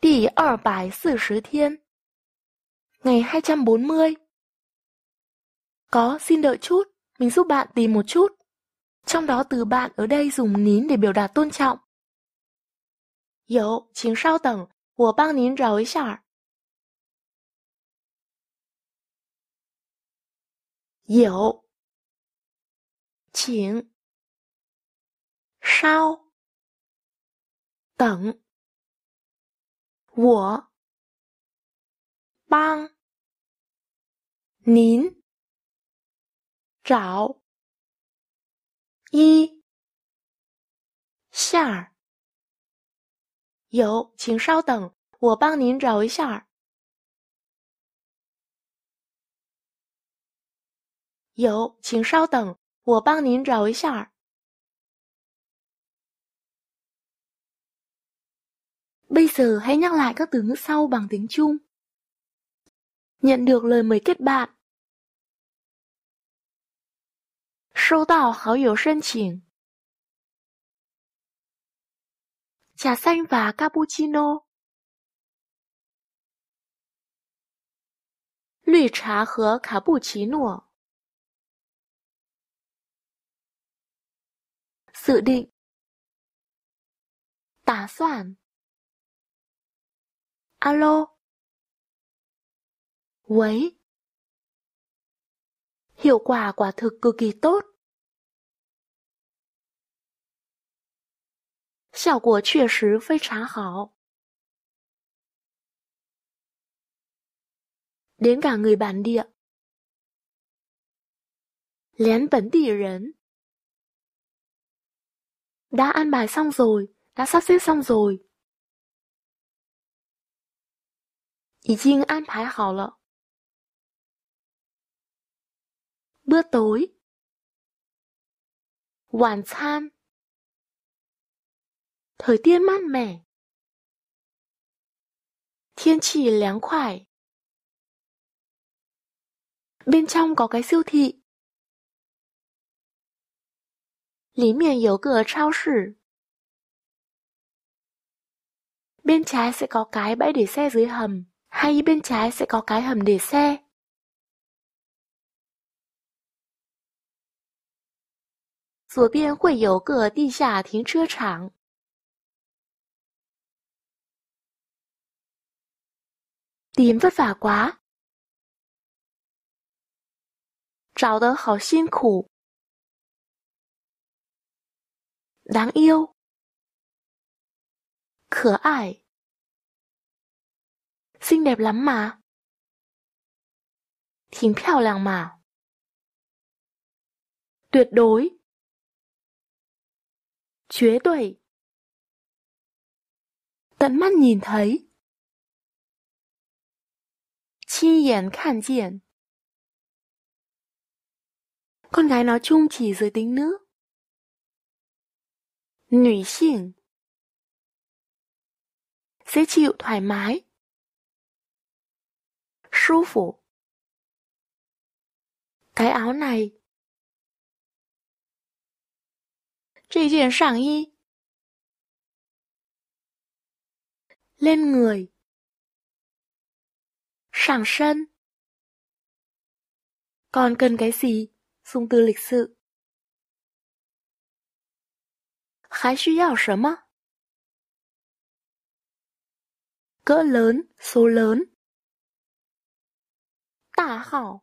第二百四十天 Ngày mươi Có, xin đợi chút, mình giúp bạn tìm một chút. Trong đó từ bạn ở đây dùng nín để biểu đạt tôn trọng. tầng của nín tầng 我帮您找一下儿，有请稍等，我帮您找一下儿，有请稍等，我帮您找一下儿。Bây giờ hãy nhắc lại các từ ngữ sau bằng tiếng Trung. Nhận được lời mời kết bạn. 收到好友申请。trà xanh và cappuccino. 绿茶和卡布奇诺。dự định 打算 Alo. Quấy. Hiệu quả quả thực cực kỳ tốt. hiệu 效果确实非常好。Đến cả người bản địa. Lén bản địa 人. Đã ăn bài xong rồi, đã sắp xếp xong rồi, 已经安排好了。Bữa tối. Hoàn than. Thời tiết mát mẻ. Thiên chỉ láng khoải. Bên trong có cái siêu thị. 里面有个超市。Bên trái sẽ có cái bãi để xe dưới hầm hay bên trái sẽ có cái hầm để xe. 左边会有个地下停车场。Tìm vất vả quá. Trào đỡ hào xin khủ. Đáng yêu. Khở ải xinh đẹp lắm mà. thính mà, tuyệt đối Chuyế tuệ Tận mắt nhìn thấy Chi yển khan diện Con gái nói chung chỉ giới tính nữ Nữ xỉn Sẽ chịu thoải mái 舒服。cái áo này 这件上衣 lên người 上身 còn cần cái gì dùng từ lịch sự lớn, số lớn 大号。